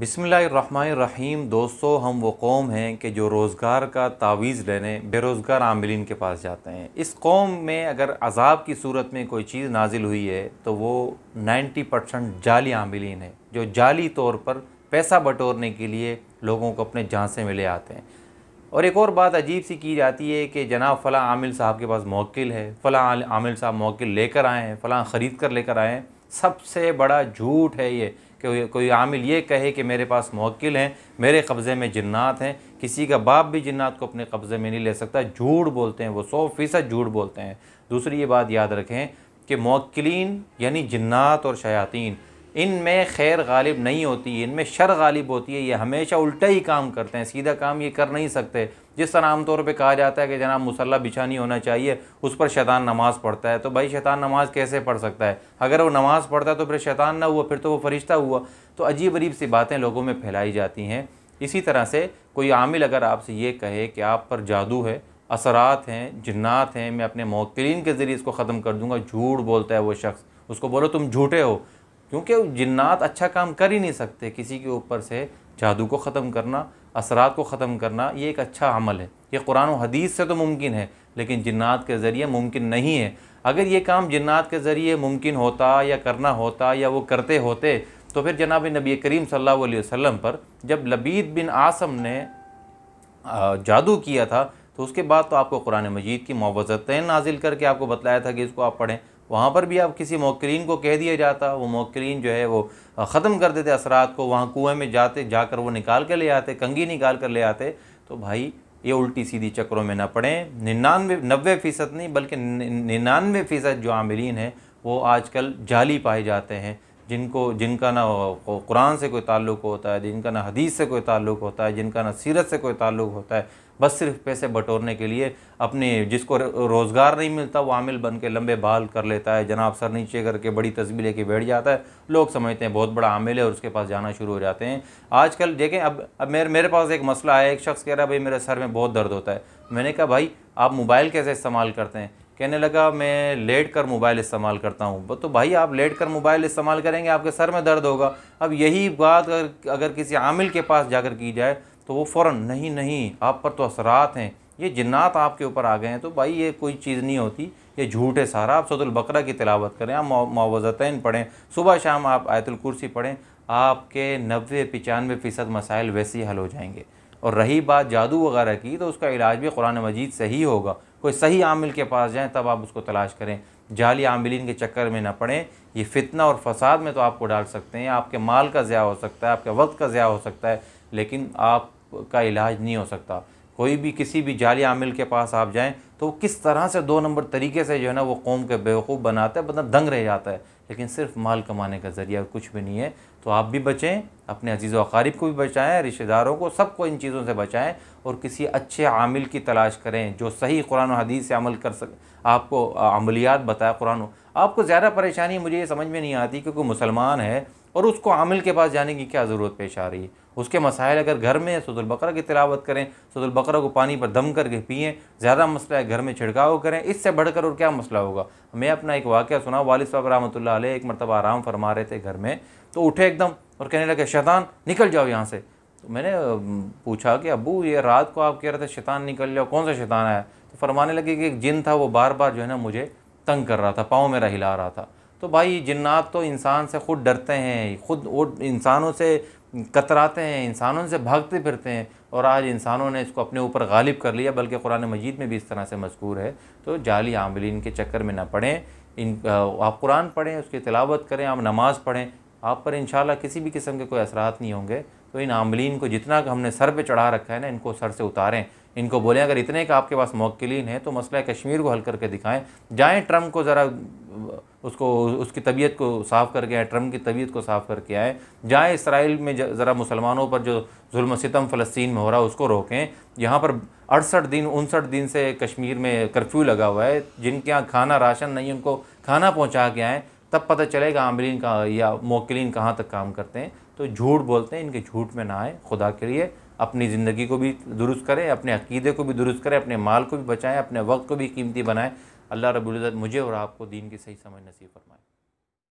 بسم اللہ الرحمن الرحیم دوستو ہم وہ قوم ہیں کہ جو روزگار کا تعویز لینے بے روزگار عاملین کے پاس جاتے ہیں اس قوم میں اگر عذاب کی صورت میں کوئی چیز نازل ہوئی ہے تو وہ نائنٹی پرسنٹ جعلی عاملین ہیں جو جعلی طور پر پیسہ بٹورنے کے لیے لوگوں کو اپنے جھانسے میں لے آتے ہیں اور ایک اور بات عجیب سی کی جاتی ہے کہ جناب فلاں عامل صاحب کے پاس موکل ہے فلاں عامل صاحب موکل لے کر آئے ہیں فلاں خرید کر لے کر آئے ہیں سب سے بڑا جھوٹ ہے یہ کہ کوئی عامل یہ کہے کہ میرے پاس موکل ہیں میرے قبضے میں جنات ہیں کسی کا باپ بھی جنات کو اپنے قبضے میں نہیں لے سکتا جھوٹ بولتے ہیں وہ سو فیصد جھوٹ بولتے ہیں دوسری یہ بات یاد رکھیں کہ موکلین یعنی جنات اور شیاطین ان میں خیر غالب نہیں ہوتی ان میں شر غالب ہوتی ہے یہ ہمیشہ الٹا ہی کام کرتے ہیں سیدھا کام یہ کر نہیں سکتے جس طرح عام طور پہ کہا جاتا ہے کہ جناب مسلح بچھانی ہونا چاہیے اس پر شیطان نماز پڑھتا ہے تو بھائی شیطان نماز کیسے پڑھ سکتا ہے اگر وہ نماز پڑھتا ہے تو پھر شیطان نہ ہوا پھر تو وہ فرشتہ ہوا تو عجیب عجیب سی باتیں لوگوں میں پھیلائی جاتی ہیں اسی طرح سے کوئی عامل اگر آپ سے یہ کہے کہ آپ پر جادو ہے اثرات ہیں جنات ہیں میں اپنے موکلین کے ذریعے اس کو ختم کر دوں گا جھوٹ بولتا ہے وہ شخص اس کو بولو تم جھوٹے ہو کیونکہ جنات اچھا کام کر ہی نہیں سکتے کسی کے اوپر سے جادو کو ختم کرنا اثرات کو ختم کرنا یہ ایک اچھا عمل ہے یہ قرآن و حدیث سے تو ممکن ہے لیکن جنات کے ذریعے ممکن نہیں ہے اگر یہ کام جنات کے ذریعے ممکن ہوتا یا کرنا ہوتا یا وہ کرتے ہوتے تو پھر جناب نبی کریم صلی اللہ علیہ وسلم پر جب لبید بن عاصم نے جادو کیا تھا تو اس کے بعد تو آپ کو قرآن مجید کی معوضتیں نازل کر کے آپ کو بتلایا تھا کہ اس کو آپ پڑھیں وہاں پر بھی اب کسی موکرین کو کہہ دیا جاتا وہ موکرین جو ہے وہ ختم کر دیتے اثرات کو وہاں کنویں میں جاتے جا کر وہ نکال کے لے آتے کنگھی نکال کر لے آتے تو بھائی یہ الٹی سیدھی چکروں میں نہ پڑیں ننانوے نوے فیصد نہیں بلکہ ننانوے فیصد جو عاملین ہیں وہ آج کل جعلی پائے جاتے ہیں جن کو جن کا نہ قرآن سے کوئی تعلق ہوتا ہے جن کا نہ حدیث سے کوئی تعلق ہوتا ہے جن کا نہ سیرت سے کوئی تعلق ہوتا ہے بس صرف پیسے بٹورنے کے لیے اپنے جس کو روزگار نہیں ملتا وہ عامل بن کے لمبے بال کر لیتا ہے جناب سر نیچے کر کے بڑی تصویر لے کے بیٹھ جاتا ہے لوگ سمجھتے ہیں بہت بڑا عامل ہے اور اس کے پاس جانا شروع ہو جاتے ہیں آج کل دیکھیں اب اب میرے میرے پاس ایک مسئلہ ہے ایک شخص کہہ رہا ہے بھائی میرے سر میں بہت درد ہوتا ہے میں نے کہا بھائی آپ موبائل کیسے استعمال کرتے ہیں کہنے لگا میں لیٹ کر موبائل استعمال کرتا ہوں تو بھائی آپ لیٹ کر موبائل استعمال کریں گے آپ کے سر میں درد ہوگا اب یہی بات اگر اگر کسی عامل کے پاس جا کر کی جائے تو وہ فوراً نہیں نہیں آپ پر تو اثرات ہیں یہ جنات آپ کے اوپر آ گئے ہیں تو بھائی یہ کوئی چیز نہیں ہوتی یہ جھوٹ ہے سارا آپ سعد البقرہ کی تلاوت کریں آپ معوضتین پڑھیں صبح شام آپ آیت الکرسی پڑھیں آپ کے نوے پچانوے فیصد مسائل ویسے ہی حل ہو جائیں گے اور رہی بات جادو وغیرہ کی تو اس کا علاج بھی قرآن مجید سے ہی ہوگا کوئی صحیح عامل کے پاس جائیں تب آپ اس کو تلاش کریں جعلی عاملین کے چکر میں نہ پڑیں یہ فتنہ اور فساد میں تو آپ کو ڈال سکتے ہیں آپ کے مال کا ضیاع ہو سکتا ہے آپ کے وقت کا ضیاع ہو سکتا ہے لیکن آپ کا علاج نہیں ہو سکتا کوئی بھی کسی بھی جعلی عامل کے پاس آپ جائیں تو وہ کس طرح سے دو نمبر طریقے سے جو ہے نا وہ قوم کے بیوقوف بناتا ہے بندہ مطلب دنگ رہ جاتا ہے لیکن صرف مال کمانے کا ذریعہ کچھ بھی نہیں ہے تو آپ بھی بچیں اپنے عزیز و اقارب کو بھی بچائیں رشتہ داروں کو سب کو ان چیزوں سے بچائیں اور کسی اچھے عامل کی تلاش کریں جو صحیح قرآن و حدیث سے عمل کر سکے آپ کو عملیات بتائے قرآن و آپ کو زیادہ پریشانی مجھے یہ سمجھ میں نہیں آتی کہ کوئی مسلمان ہے اور اس کو عامل کے پاس جانے کی کیا ضرورت پیش آ رہی ہے اس کے مسائل اگر گھر میں سود البقرہ کی تلاوت کریں سود البقرہ کو پانی پر دم کر کے پئیں زیادہ مسئلہ ہے گھر میں چھڑکاؤ کریں اس سے بڑھ کر اور کیا مسئلہ ہوگا میں اپنا ایک واقعہ سنا والد صاحب رحمۃ اللہ علیہ ایک مرتبہ آرام فرما رہے تھے گھر میں تو اٹھے ایک دم اور کہنے لگے شیطان نکل جاؤ یہاں سے تو میں نے پوچھا کہ ابو یہ رات کو آپ کہہ رہے تھے شیطان نکل جاؤ کون سا شیطان آیا تو فرمانے لگے کہ ایک جن تھا وہ بار بار جو ہے نا مجھے تنگ کر رہا تھا پاؤں میں ہلا رہا تھا تو بھائی جنات تو انسان سے خود ڈرتے ہیں خود وہ انسانوں سے کتراتے ہیں انسانوں سے بھاگتے پھرتے ہیں اور آج انسانوں نے اس کو اپنے اوپر غالب کر لیا بلکہ قرآن مجید میں بھی اس طرح سے مذکور ہے تو جعلی عاملین کے چکر میں نہ پڑھیں ان آپ قرآن پڑھیں اس کی تلاوت کریں آپ نماز پڑھیں آپ پر انشاءاللہ کسی بھی قسم کے کوئی اثرات نہیں ہوں گے تو ان عاملین کو جتنا ہم نے سر پہ چڑھا رکھا ہے نا ان کو سر سے اتاریں ان کو بولیں اگر اتنے کہ آپ کے پاس موکلین ہیں تو مسئلہ کشمیر کو حل کر کے دکھائیں جائیں ٹرمپ کو ذرا اس کو اس کی طبیعت کو صاف کر کے آئیں ٹرمپ کی طبیعت کو صاف کر کے آئیں جائیں اسرائیل میں ذرا مسلمانوں پر جو ظلم و ستم فلسطین میں ہو رہا اس کو روکیں یہاں پر اڑسٹھ دن انسٹھ دن سے کشمیر میں کرفیو لگا ہوا ہے جن کے یہاں کھانا راشن نہیں ان کو کھانا پہنچا کے آئیں تب پتہ چلے گا عاملین کا یا موکلین کہاں تک کام کرتے ہیں تو جھوٹ بولتے ہیں ان کے جھوٹ میں نہ آئیں خدا کے لیے اپنی زندگی کو بھی درست کریں اپنے عقیدے کو بھی درست کریں اپنے مال کو بھی بچائیں اپنے وقت کو بھی قیمتی بنائیں اللہ رب العزت مجھے اور آپ کو دین کی صحیح سمجھ نصیب فرمائے